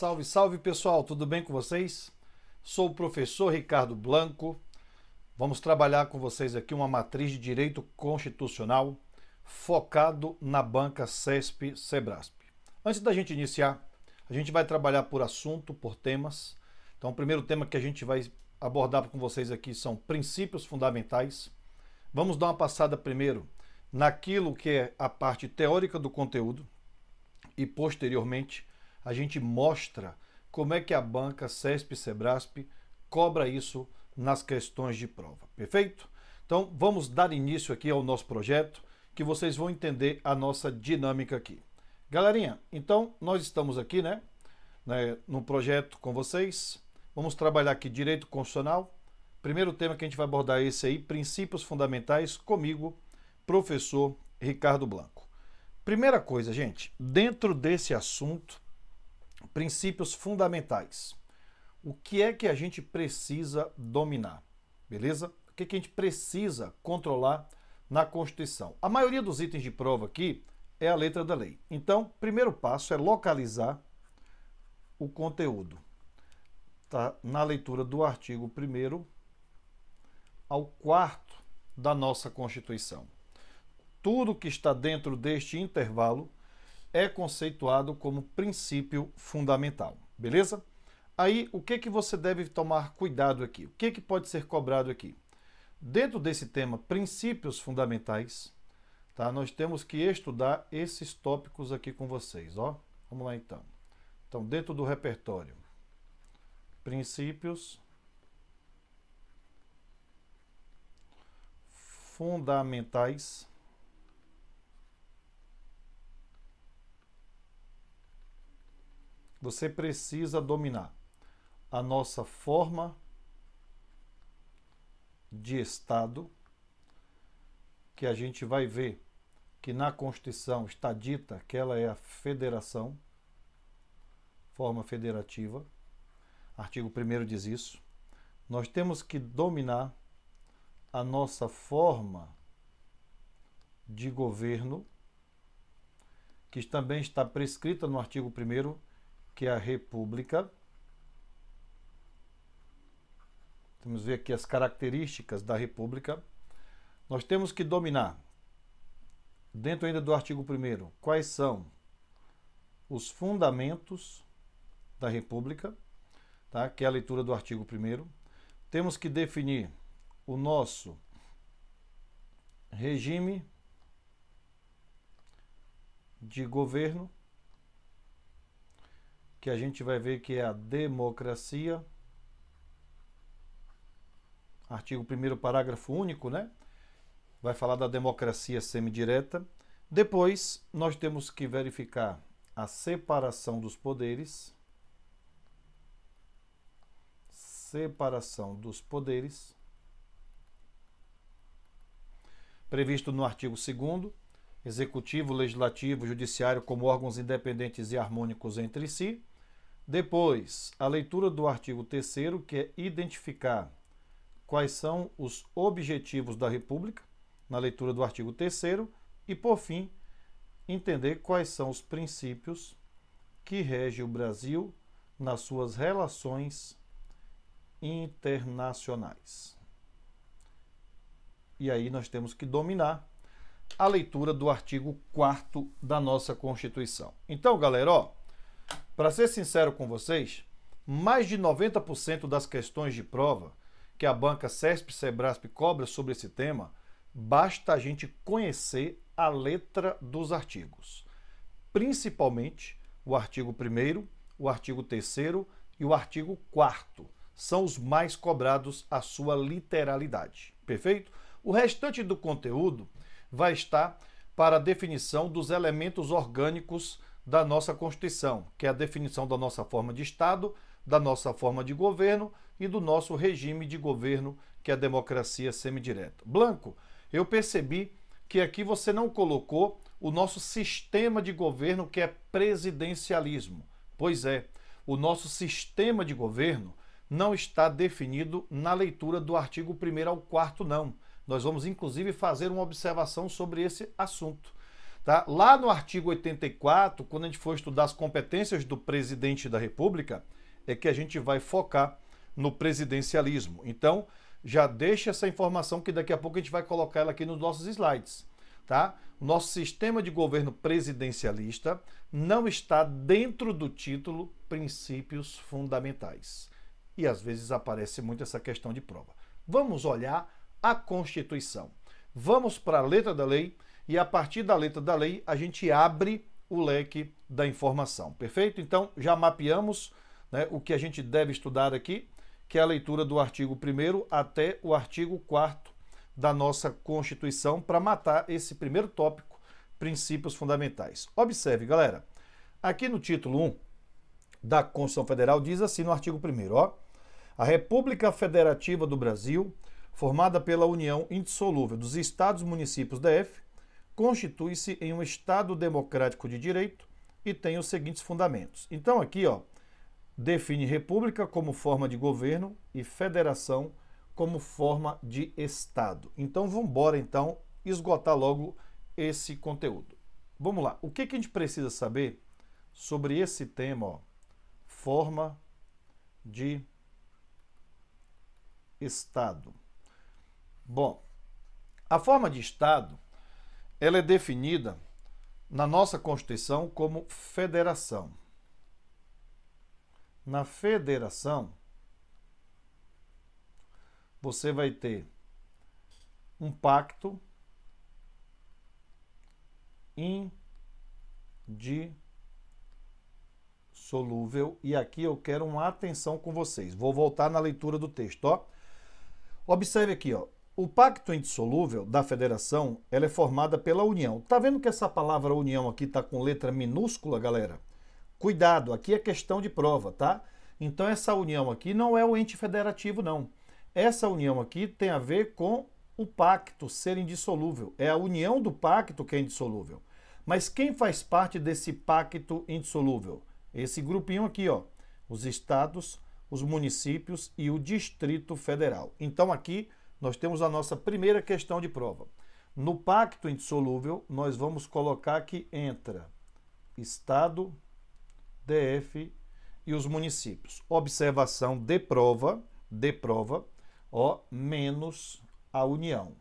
Salve, salve pessoal, tudo bem com vocês? Sou o professor Ricardo Blanco. Vamos trabalhar com vocês aqui uma matriz de direito constitucional focado na banca CESP Sebrasp. Antes da gente iniciar, a gente vai trabalhar por assunto, por temas. Então, o primeiro tema que a gente vai abordar com vocês aqui são princípios fundamentais. Vamos dar uma passada primeiro naquilo que é a parte teórica do conteúdo e posteriormente a gente mostra como é que a banca CESP Sebrasp cobra isso nas questões de prova, perfeito? Então vamos dar início aqui ao nosso projeto que vocês vão entender a nossa dinâmica aqui. Galerinha, então nós estamos aqui né, né no projeto com vocês, vamos trabalhar aqui direito constitucional, primeiro tema que a gente vai abordar é esse aí, princípios fundamentais comigo, professor Ricardo Blanco. Primeira coisa, gente, dentro desse assunto, princípios fundamentais. O que é que a gente precisa dominar? Beleza? O que, é que a gente precisa controlar na Constituição? A maioria dos itens de prova aqui é a letra da lei. Então, primeiro passo é localizar o conteúdo. Tá na leitura do artigo 1 ao 4 da nossa Constituição. Tudo que está dentro deste intervalo é conceituado como princípio fundamental, beleza? Aí, o que, que você deve tomar cuidado aqui? O que, que pode ser cobrado aqui? Dentro desse tema, princípios fundamentais, tá? nós temos que estudar esses tópicos aqui com vocês. Ó. Vamos lá, então. Então, dentro do repertório, princípios fundamentais você precisa dominar a nossa forma de Estado, que a gente vai ver que na Constituição está dita que ela é a federação, forma federativa, artigo 1 diz isso. Nós temos que dominar a nossa forma de governo, que também está prescrita no artigo 1 que é a república. Temos ver aqui as características da república. Nós temos que dominar, dentro ainda do artigo 1 quais são os fundamentos da república, tá? que é a leitura do artigo 1 Temos que definir o nosso regime de governo que a gente vai ver que é a democracia. Artigo 1 parágrafo único, né? Vai falar da democracia semidireta. Depois, nós temos que verificar a separação dos poderes. Separação dos poderes. Previsto no artigo 2 Executivo, Legislativo Judiciário como órgãos independentes e harmônicos entre si. Depois, a leitura do artigo 3 que é identificar quais são os objetivos da República, na leitura do artigo 3 e, por fim, entender quais são os princípios que regem o Brasil nas suas relações internacionais. E aí nós temos que dominar a leitura do artigo 4 da nossa Constituição. Então, galera, ó, para ser sincero com vocês, mais de 90% das questões de prova que a banca CESP Sebrasp cobra sobre esse tema, basta a gente conhecer a letra dos artigos, principalmente o artigo 1 o artigo 3 e o artigo 4 são os mais cobrados à sua literalidade, perfeito? O restante do conteúdo vai estar para a definição dos elementos orgânicos da nossa Constituição, que é a definição da nossa forma de Estado, da nossa forma de governo e do nosso regime de governo, que é a democracia semidireta. Blanco, eu percebi que aqui você não colocou o nosso sistema de governo, que é presidencialismo. Pois é, o nosso sistema de governo não está definido na leitura do artigo 1 ao 4, não. Nós vamos, inclusive, fazer uma observação sobre esse assunto. Tá? Lá no artigo 84, quando a gente for estudar as competências do presidente da República, é que a gente vai focar no presidencialismo. Então, já deixa essa informação que daqui a pouco a gente vai colocar ela aqui nos nossos slides. Tá? Nosso sistema de governo presidencialista não está dentro do título Princípios Fundamentais. E às vezes aparece muito essa questão de prova. Vamos olhar a Constituição. Vamos para a letra da lei e a partir da letra da lei a gente abre o leque da informação. Perfeito? Então já mapeamos né, o que a gente deve estudar aqui, que é a leitura do artigo 1 até o artigo 4 da nossa Constituição para matar esse primeiro tópico, princípios fundamentais. Observe, galera, aqui no título 1 da Constituição Federal diz assim no artigo 1 ó, a República Federativa do Brasil, formada pela união indissolúvel dos estados e municípios DF, constitui-se em um Estado democrático de direito e tem os seguintes fundamentos. Então, aqui, ó, define república como forma de governo e federação como forma de Estado. Então, vamos embora, então, esgotar logo esse conteúdo. Vamos lá. O que, que a gente precisa saber sobre esse tema, ó, forma de Estado? Bom, a forma de Estado ela é definida na nossa Constituição como federação. Na federação, você vai ter um pacto indissolúvel. E aqui eu quero uma atenção com vocês. Vou voltar na leitura do texto, ó. Observe aqui, ó. O pacto indissolúvel da federação ela é formada pela união. Tá vendo que essa palavra união aqui tá com letra minúscula, galera? Cuidado, aqui é questão de prova, tá? Então essa união aqui não é o ente federativo, não. Essa união aqui tem a ver com o pacto ser indissolúvel. É a união do pacto que é indissolúvel. Mas quem faz parte desse pacto indissolúvel? Esse grupinho aqui, ó. Os estados, os municípios e o Distrito Federal. Então aqui nós temos a nossa primeira questão de prova. No pacto indissolúvel, nós vamos colocar que entra Estado, DF e os municípios. Observação de prova, de prova, ó, menos a União.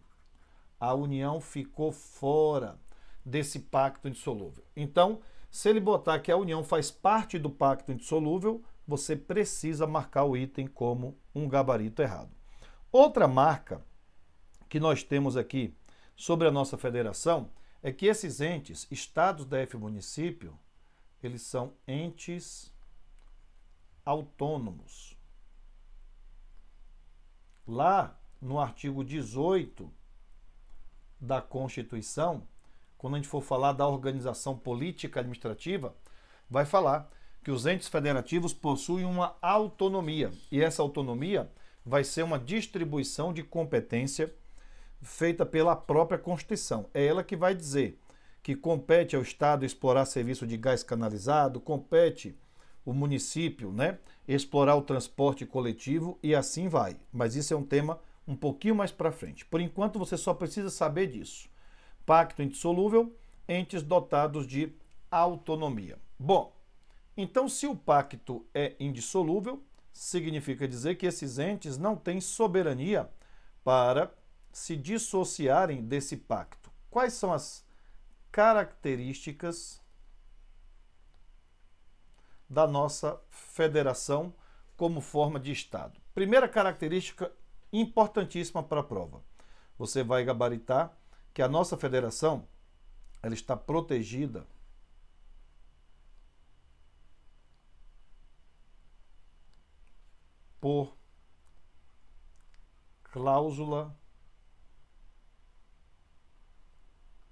A União ficou fora desse pacto indissolúvel. Então, se ele botar que a União faz parte do pacto indissolúvel, você precisa marcar o item como um gabarito errado. Outra marca que nós temos aqui sobre a nossa federação é que esses entes, estados, DF município, eles são entes autônomos. Lá no artigo 18 da Constituição, quando a gente for falar da organização política administrativa, vai falar que os entes federativos possuem uma autonomia. E essa autonomia vai ser uma distribuição de competência feita pela própria Constituição. É ela que vai dizer que compete ao Estado explorar serviço de gás canalizado, compete o município, né, explorar o transporte coletivo e assim vai. Mas isso é um tema um pouquinho mais para frente. Por enquanto você só precisa saber disso. Pacto indissolúvel, entes dotados de autonomia. Bom, então se o pacto é indissolúvel, significa dizer que esses entes não têm soberania para se dissociarem desse pacto. Quais são as características da nossa federação como forma de Estado? Primeira característica importantíssima para a prova. Você vai gabaritar que a nossa federação ela está protegida por cláusula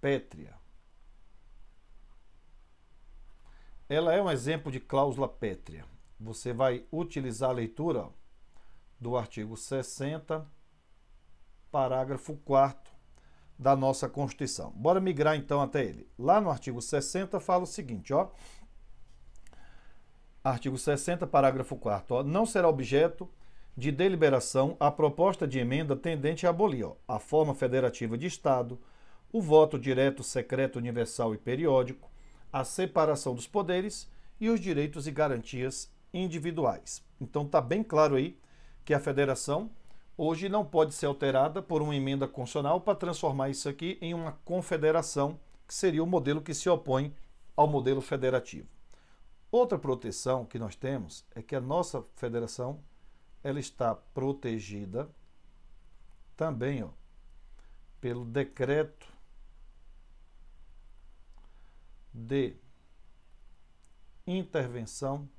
pétrea. Ela é um exemplo de cláusula pétrea. Você vai utilizar a leitura do artigo 60, parágrafo 4 da nossa Constituição. Bora migrar então até ele. Lá no artigo 60 fala o seguinte, ó: Artigo 60, parágrafo 4 ó, Não será objeto de deliberação a proposta de emenda tendente a abolir ó, a forma federativa de Estado, o voto direto, secreto, universal e periódico, a separação dos poderes e os direitos e garantias individuais. Então está bem claro aí que a federação hoje não pode ser alterada por uma emenda constitucional para transformar isso aqui em uma confederação, que seria o modelo que se opõe ao modelo federativo. Outra proteção que nós temos é que a nossa federação ela está protegida também ó, pelo decreto de intervenção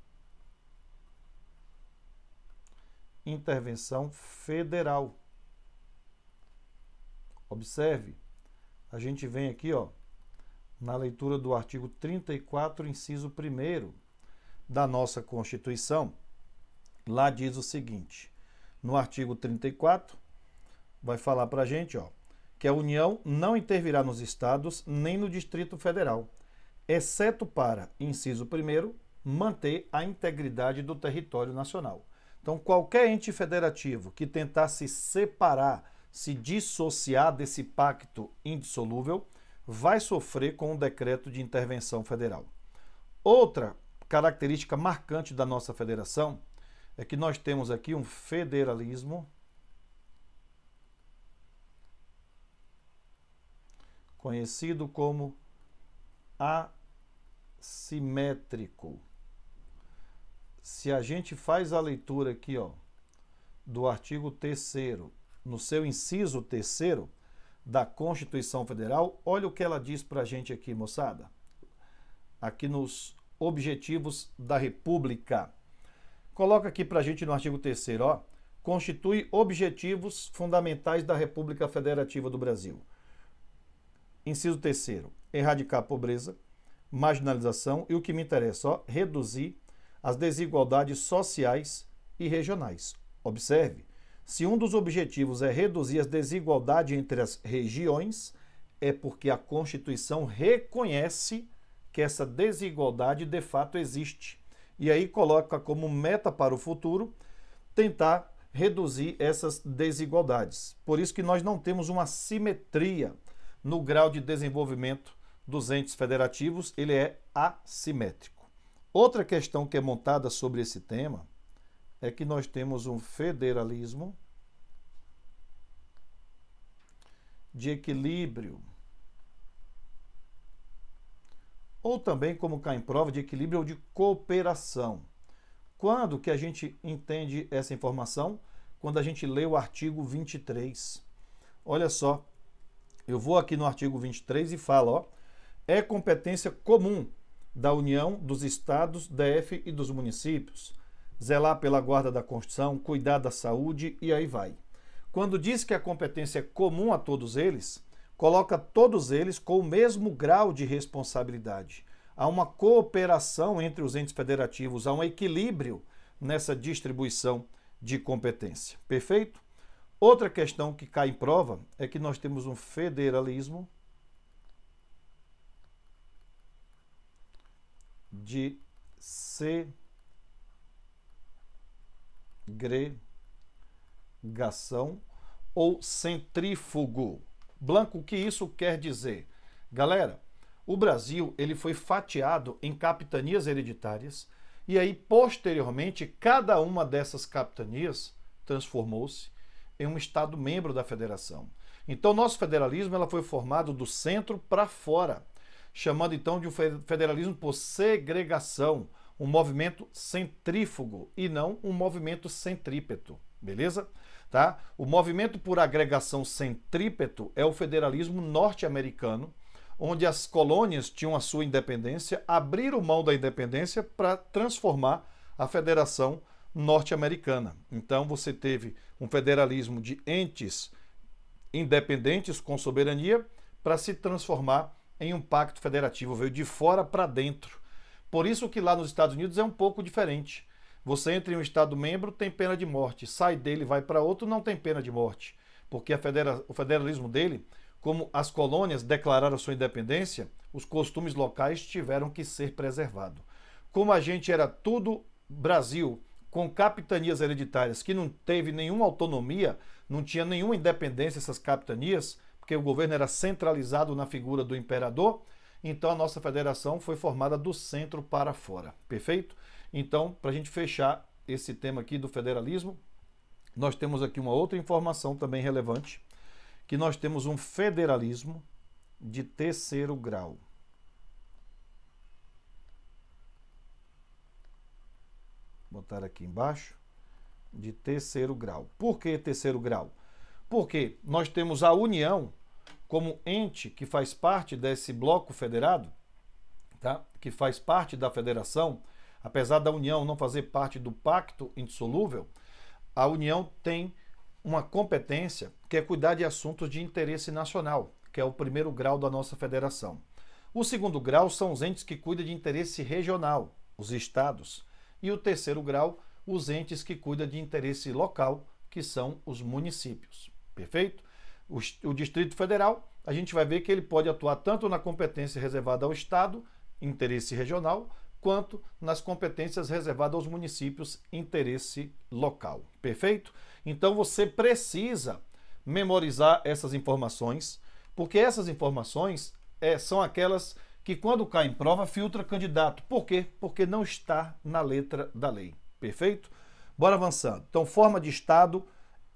intervenção federal. Observe, a gente vem aqui, ó, na leitura do artigo 34, inciso 1 da nossa Constituição. Lá diz o seguinte: no artigo 34, vai falar para a gente ó, que a União não intervirá nos estados nem no Distrito Federal, exceto para, inciso 1, manter a integridade do território nacional. Então, qualquer ente federativo que tentar se separar, se dissociar desse pacto indissolúvel, vai sofrer com o decreto de intervenção federal. Outra característica marcante da nossa federação é que nós temos aqui um federalismo conhecido como assimétrico. Se a gente faz a leitura aqui, ó, do artigo 3 no seu inciso terceiro, da Constituição Federal. Olha o que ela diz para a gente aqui, moçada. Aqui nos Objetivos da República. Coloca aqui para a gente no artigo 3 ó. Constitui objetivos fundamentais da República Federativa do Brasil. Inciso 3 erradicar a pobreza, marginalização e o que me interessa, ó, reduzir as desigualdades sociais e regionais. Observe, se um dos objetivos é reduzir a desigualdade entre as regiões, é porque a Constituição reconhece que essa desigualdade de fato existe. E aí coloca como meta para o futuro tentar reduzir essas desigualdades. Por isso que nós não temos uma simetria no grau de desenvolvimento dos entes federativos, ele é assimétrico. Outra questão que é montada sobre esse tema é que nós temos um federalismo de equilíbrio. Ou também, como cai em prova, de equilíbrio ou de cooperação. Quando que a gente entende essa informação? Quando a gente lê o artigo 23. Olha só, eu vou aqui no artigo 23 e falo, ó, é competência comum da União, dos estados, DF e dos municípios zelar pela guarda da Constituição, cuidar da saúde e aí vai. Quando diz que a competência é comum a todos eles, coloca todos eles com o mesmo grau de responsabilidade. Há uma cooperação entre os entes federativos, há um equilíbrio nessa distribuição de competência. Perfeito? Outra questão que cai em prova é que nós temos um federalismo de ser Segregação ou centrífugo. Blanco, o que isso quer dizer? Galera, o Brasil ele foi fatiado em capitanias hereditárias e aí posteriormente cada uma dessas capitanias transformou-se em um estado membro da federação. Então nosso federalismo ela foi formado do centro para fora, chamando então de um federalismo por segregação, um movimento centrífugo e não um movimento centrípeto, beleza? Tá? O movimento por agregação centrípeto é o federalismo norte-americano, onde as colônias tinham a sua independência, abriram mão da independência para transformar a federação norte-americana. Então você teve um federalismo de entes independentes com soberania para se transformar em um pacto federativo, veio de fora para dentro. Por isso que lá nos Estados Unidos é um pouco diferente. Você entra em um Estado membro, tem pena de morte. Sai dele, vai para outro, não tem pena de morte. Porque federa... o federalismo dele, como as colônias declararam sua independência, os costumes locais tiveram que ser preservados. Como a gente era tudo Brasil, com capitanias hereditárias que não teve nenhuma autonomia, não tinha nenhuma independência essas capitanias, porque o governo era centralizado na figura do imperador, então a nossa federação foi formada do centro para fora, perfeito? Então, para a gente fechar esse tema aqui do federalismo, nós temos aqui uma outra informação também relevante, que nós temos um federalismo de terceiro grau. Vou botar aqui embaixo, de terceiro grau. Por que terceiro grau? Porque nós temos a União como ente que faz parte desse bloco federado, tá? que faz parte da federação, apesar da União não fazer parte do pacto indissolúvel, a União tem uma competência que é cuidar de assuntos de interesse nacional, que é o primeiro grau da nossa federação. O segundo grau são os entes que cuidam de interesse regional, os estados. E o terceiro grau, os entes que cuidam de interesse local, que são os municípios. Perfeito? o, Distrito Federal, a gente vai ver que ele pode atuar tanto na competência reservada ao Estado, interesse regional, quanto nas competências reservadas aos municípios, interesse local. Perfeito? Então você precisa memorizar essas informações, porque essas informações é, são aquelas que, quando cai em prova, filtra candidato. Por quê? Porque não está na letra da lei. Perfeito? Bora avançando. Então, forma de Estado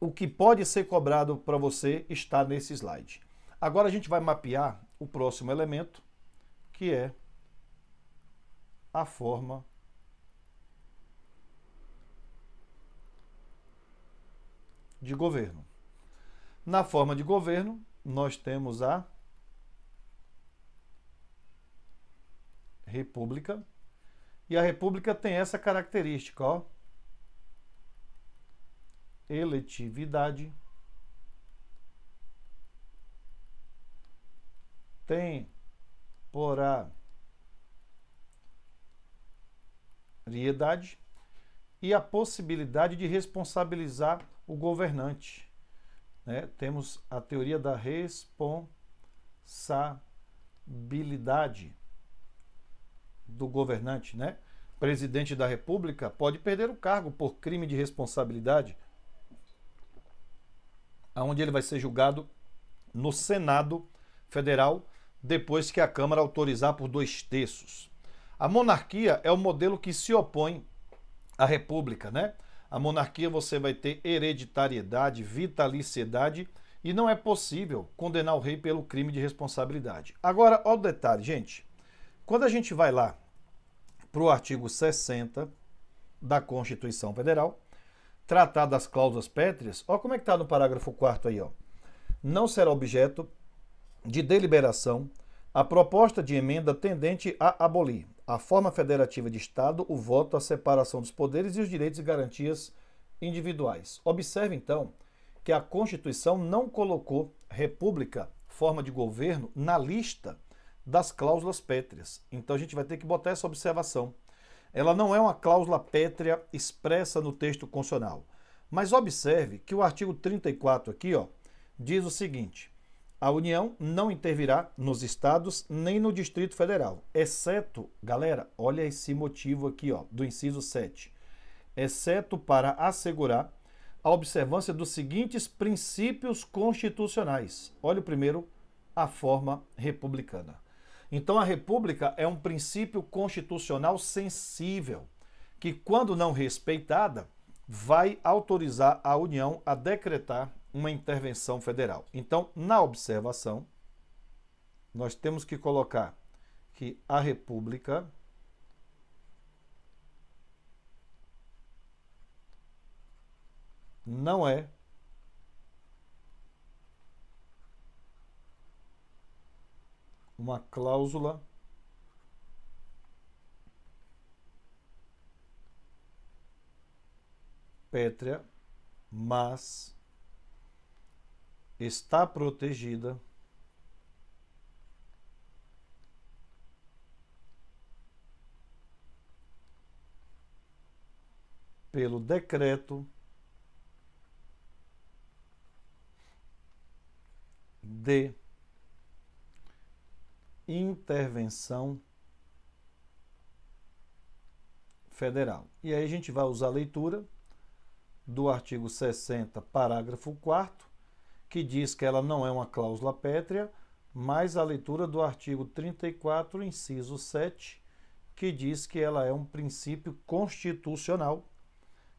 o que pode ser cobrado para você está nesse slide. Agora a gente vai mapear o próximo elemento, que é a forma de governo. Na forma de governo, nós temos a República. E a República tem essa característica, ó eletividade, temporariedade e a possibilidade de responsabilizar o governante. Né? Temos a teoria da responsabilidade do governante, né? Presidente da República pode perder o cargo por crime de responsabilidade onde ele vai ser julgado no Senado Federal, depois que a Câmara autorizar por dois terços. A monarquia é o modelo que se opõe à república, né? A monarquia você vai ter hereditariedade, vitaliciedade e não é possível condenar o rei pelo crime de responsabilidade. Agora, olha o detalhe, gente. Quando a gente vai lá para o artigo 60 da Constituição Federal, tratar das cláusulas pétreas, Olha como é que está no parágrafo 4 aí, ó. Não será objeto de deliberação a proposta de emenda tendente a abolir a forma federativa de Estado, o voto, a separação dos poderes e os direitos e garantias individuais. Observe, então, que a Constituição não colocou república, forma de governo, na lista das cláusulas pétreas. Então a gente vai ter que botar essa observação. Ela não é uma cláusula pétrea expressa no texto constitucional. Mas observe que o artigo 34 aqui, ó, diz o seguinte: a União não intervirá nos estados nem no Distrito Federal, exceto, galera, olha esse motivo aqui, ó, do inciso 7. Exceto para assegurar a observância dos seguintes princípios constitucionais. Olha o primeiro, a forma republicana. Então a república é um princípio constitucional sensível, que quando não respeitada, vai autorizar a União a decretar uma intervenção federal. Então, na observação, nós temos que colocar que a república não é uma cláusula pétrea, mas está protegida pelo decreto de intervenção federal. E aí a gente vai usar a leitura do artigo 60, parágrafo 4 que diz que ela não é uma cláusula pétrea, mas a leitura do artigo 34, inciso 7, que diz que ela é um princípio constitucional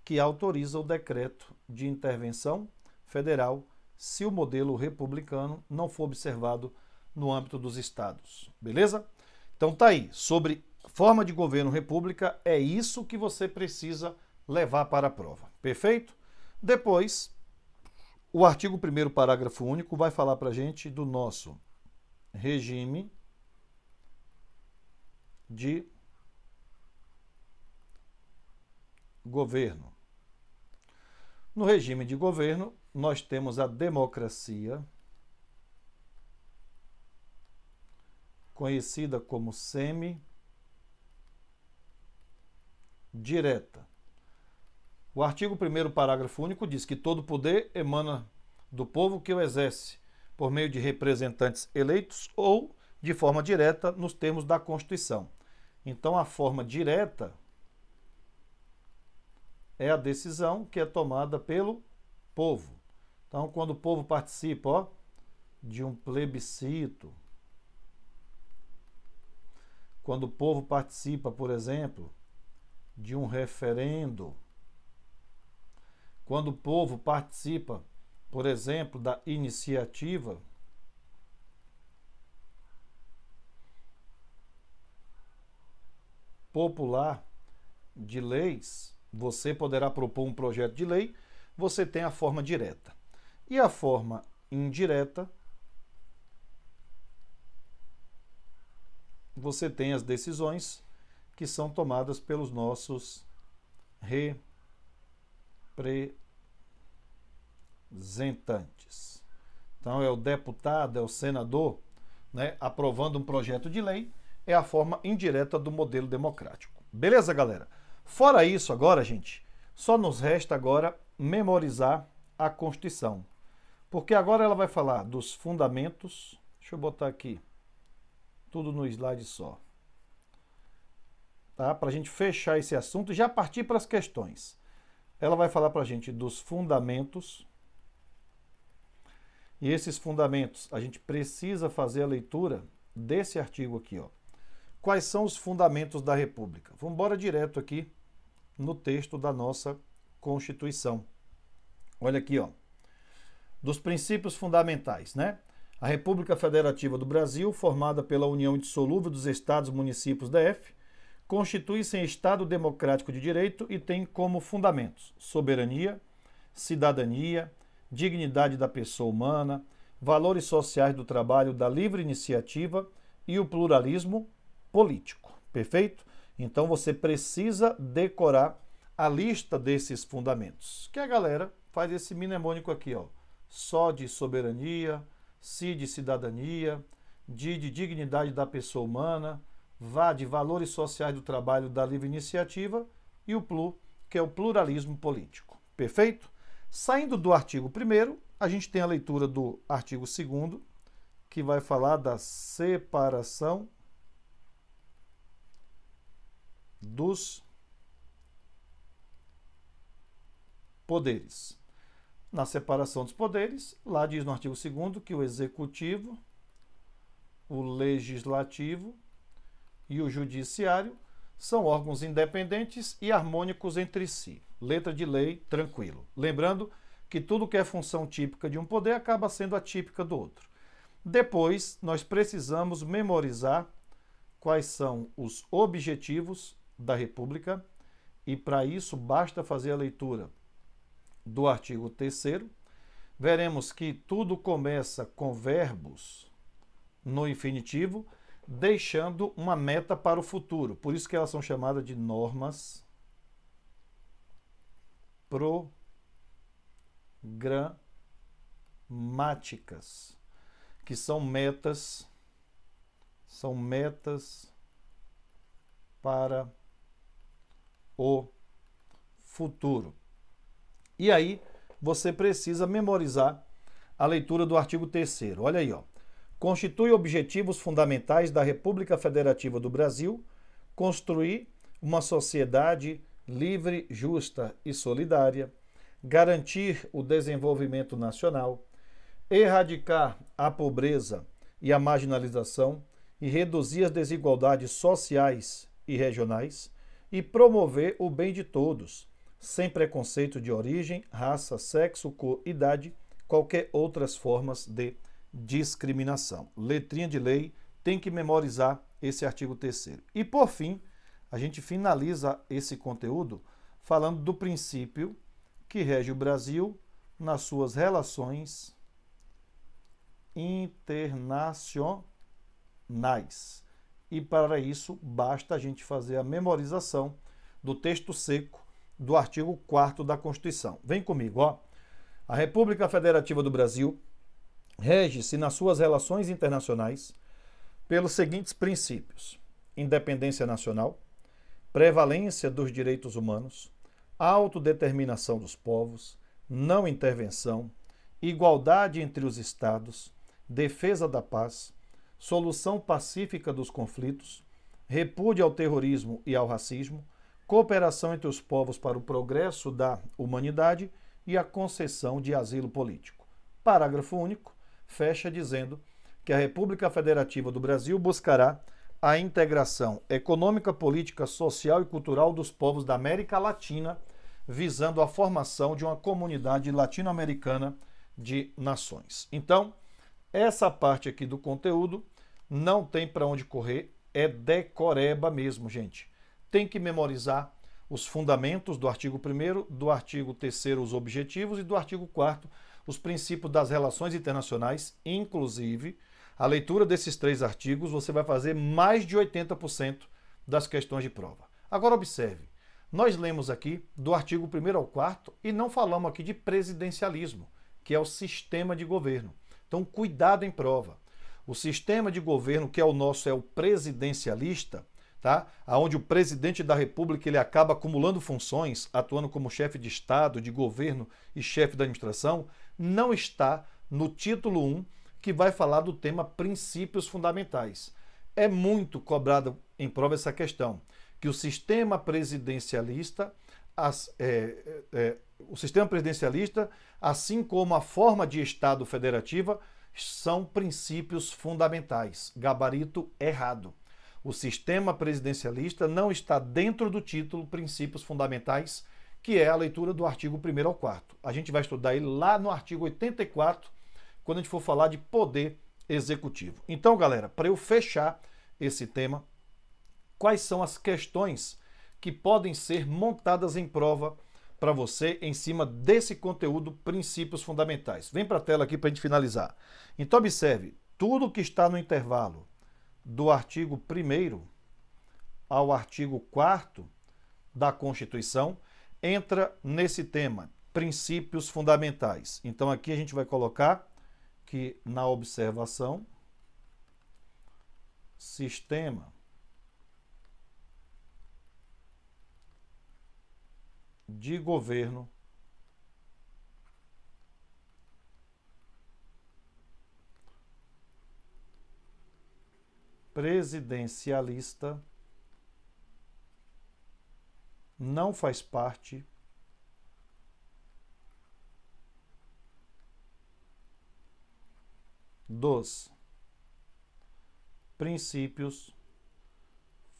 que autoriza o decreto de intervenção federal se o modelo republicano não for observado no âmbito dos estados. Beleza? Então tá aí, sobre forma de governo república, é isso que você precisa levar para a prova. Perfeito? Depois, o artigo 1 parágrafo único vai falar para a gente do nosso regime de governo. No regime de governo, nós temos a democracia conhecida como semi direta. O artigo 1 parágrafo único diz que todo poder emana do povo que o exerce, por meio de representantes eleitos ou de forma direta nos termos da Constituição. Então a forma direta é a decisão que é tomada pelo povo. Então quando o povo participa, ó, de um plebiscito, quando o povo participa, por exemplo, de um referendo, quando o povo participa, por exemplo, da iniciativa, popular de leis, você poderá propor um projeto de lei, você tem a forma direta. E a forma indireta você tem as decisões que são tomadas pelos nossos representantes. Então, é o deputado, é o senador, né, aprovando um projeto de lei, é a forma indireta do modelo democrático. Beleza, galera? Fora isso, agora, gente, só nos resta agora memorizar a Constituição. Porque agora ela vai falar dos fundamentos. Deixa eu botar aqui. Tudo no slide só. Tá? Para a gente fechar esse assunto e já partir para as questões. Ela vai falar para a gente dos fundamentos. E esses fundamentos, a gente precisa fazer a leitura desse artigo aqui. Ó. Quais são os fundamentos da República? Vamos embora direto aqui no texto da nossa Constituição. Olha aqui, ó. Dos princípios fundamentais, né? A República Federativa do Brasil, formada pela união indissolúvel dos estados e municípios DF, constitui-se em Estado democrático de direito e tem como fundamentos soberania, cidadania, dignidade da pessoa humana, valores sociais do trabalho, da livre iniciativa e o pluralismo político. Perfeito? Então você precisa decorar a lista desses fundamentos. Que a galera faz esse mnemônico aqui, ó. Só de soberania, C de cidadania, D de dignidade da pessoa humana, VA de valores sociais do trabalho da livre iniciativa e o PLU, que é o pluralismo político. Perfeito? Saindo do artigo 1, a gente tem a leitura do artigo 2, que vai falar da separação dos poderes na separação dos poderes, lá diz no artigo 2 que o executivo, o legislativo e o judiciário são órgãos independentes e harmônicos entre si. Letra de lei, tranquilo. Lembrando que tudo que é função típica de um poder acaba sendo atípica do outro. Depois, nós precisamos memorizar quais são os objetivos da República e, para isso, basta fazer a leitura do artigo 3 veremos que tudo começa com verbos no infinitivo, deixando uma meta para o futuro. Por isso que elas são chamadas de normas programáticas, que são metas são metas para o futuro. E aí você precisa memorizar a leitura do artigo 3 Olha aí, ó. Constitui objetivos fundamentais da República Federativa do Brasil construir uma sociedade livre, justa e solidária, garantir o desenvolvimento nacional, erradicar a pobreza e a marginalização e reduzir as desigualdades sociais e regionais e promover o bem de todos sem preconceito de origem, raça, sexo, cor, idade, qualquer outras formas de discriminação. Letrinha de lei, tem que memorizar esse artigo 3 E por fim, a gente finaliza esse conteúdo falando do princípio que rege o Brasil nas suas relações internacionais. E para isso basta a gente fazer a memorização do texto seco do artigo 4 da Constituição. Vem comigo, ó. A República Federativa do Brasil rege-se nas suas relações internacionais pelos seguintes princípios: independência nacional, prevalência dos direitos humanos, autodeterminação dos povos, não intervenção, igualdade entre os estados, defesa da paz, solução pacífica dos conflitos, repúdio ao terrorismo e ao racismo, cooperação entre os povos para o progresso da humanidade e a concessão de asilo político. Parágrafo único, fecha dizendo que a República Federativa do Brasil buscará a integração econômica, política, social e cultural dos povos da América Latina, visando a formação de uma comunidade latino-americana de nações. Então, essa parte aqui do conteúdo não tem para onde correr, é decoreba mesmo, gente tem que memorizar os fundamentos do artigo 1, do artigo 3, os objetivos, e do artigo 4, os princípios das relações internacionais, inclusive a leitura desses três artigos, você vai fazer mais de 80% das questões de prova. Agora, observe: nós lemos aqui do artigo 1 ao 4 e não falamos aqui de presidencialismo, que é o sistema de governo. Então, cuidado em prova. O sistema de governo que é o nosso é o presidencialista tá? Aonde o presidente da República ele acaba acumulando funções, atuando como chefe de Estado, de governo e chefe da administração, não está no título 1, que vai falar do tema princípios fundamentais. É muito cobrado em prova essa questão, que o sistema presidencialista, as, é, é, é o sistema presidencialista, assim como a forma de Estado federativa, são princípios fundamentais. Gabarito errado. O sistema presidencialista não está dentro do título Princípios Fundamentais, que é a leitura do artigo 1 ao 4. A gente vai estudar ele lá no artigo 84, quando a gente for falar de poder executivo. Então, galera, para eu fechar esse tema, quais são as questões que podem ser montadas em prova para você em cima desse conteúdo Princípios Fundamentais? Vem para a tela aqui para a gente finalizar. Então, observe, tudo que está no intervalo do artigo 1 ao artigo 4 da Constituição, entra nesse tema, princípios fundamentais. Então aqui a gente vai colocar que na observação sistema de governo presidencialista não faz parte dos princípios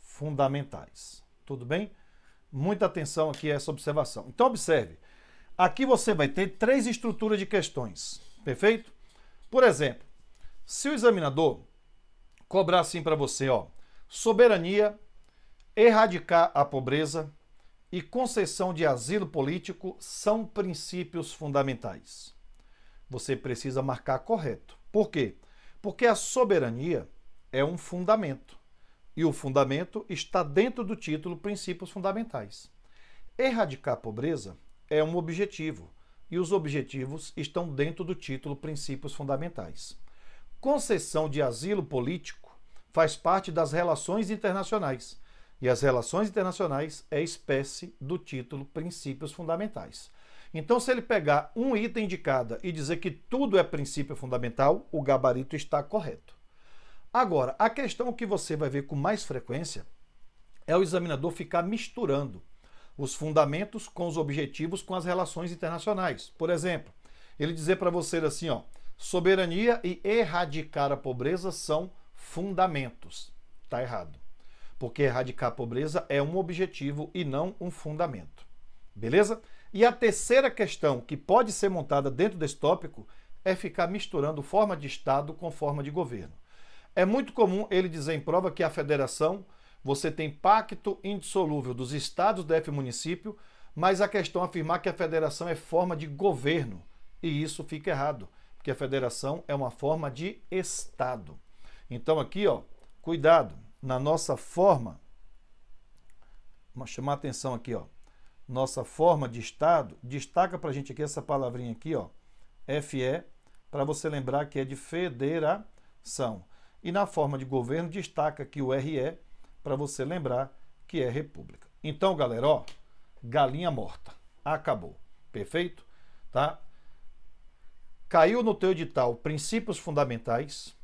fundamentais. Tudo bem? Muita atenção aqui a essa observação. Então, observe: aqui você vai ter três estruturas de questões, perfeito? Por exemplo, se o examinador cobrar assim para você, ó. Soberania, erradicar a pobreza e concessão de asilo político são princípios fundamentais. Você precisa marcar correto. Por quê? Porque a soberania é um fundamento. E o fundamento está dentro do título Princípios Fundamentais. Erradicar a pobreza é um objetivo, e os objetivos estão dentro do título Princípios Fundamentais. Concessão de asilo político faz parte das relações internacionais. E as relações internacionais é espécie do título Princípios Fundamentais. Então, se ele pegar um item de cada e dizer que tudo é princípio fundamental, o gabarito está correto. Agora, a questão que você vai ver com mais frequência é o examinador ficar misturando os fundamentos com os objetivos com as relações internacionais. Por exemplo, ele dizer para você assim, ó, soberania e erradicar a pobreza são fundamentos. Está errado. Porque erradicar a pobreza é um objetivo e não um fundamento. Beleza? E a terceira questão que pode ser montada dentro desse tópico é ficar misturando forma de Estado com forma de governo. É muito comum ele dizer em prova que a federação você tem pacto indissolúvel dos estados, DF e município, mas a questão é afirmar que a federação é forma de governo. E isso fica errado, porque a federação é uma forma de Estado. Então aqui, ó, cuidado na nossa forma. Vamos chamar atenção aqui, ó. Nossa forma de estado, destaca para a gente aqui essa palavrinha aqui, ó, FE, para você lembrar que é de federação. E na forma de governo, destaca aqui o RE, para você lembrar que é república. Então, galera, ó, galinha morta. Acabou. Perfeito? Tá? Caiu no teu edital princípios fundamentais,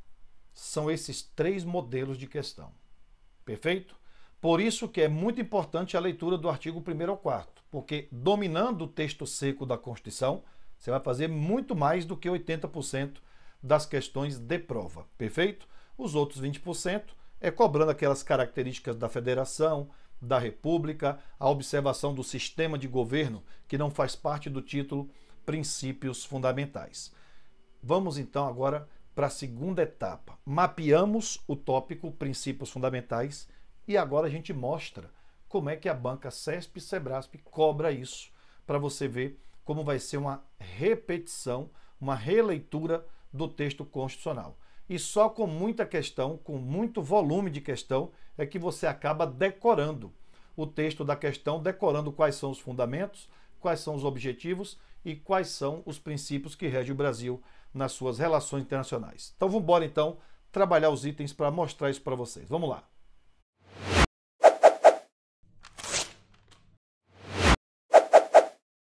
são esses três modelos de questão. Perfeito? Por isso que é muito importante a leitura do artigo 1 ao 4, porque dominando o texto seco da Constituição, você vai fazer muito mais do que 80% das questões de prova, perfeito? Os outros 20% é cobrando aquelas características da federação, da república, a observação do sistema de governo que não faz parte do título Princípios Fundamentais. Vamos então agora para a segunda etapa. Mapeamos o tópico princípios fundamentais e agora a gente mostra como é que a banca CESP e Sebrasp cobra isso, para você ver como vai ser uma repetição, uma releitura do texto constitucional. E só com muita questão, com muito volume de questão, é que você acaba decorando o texto da questão, decorando quais são os fundamentos, quais são os objetivos e quais são os princípios que rege o Brasil nas suas relações internacionais. Então vamos embora então trabalhar os itens para mostrar isso para vocês. Vamos lá.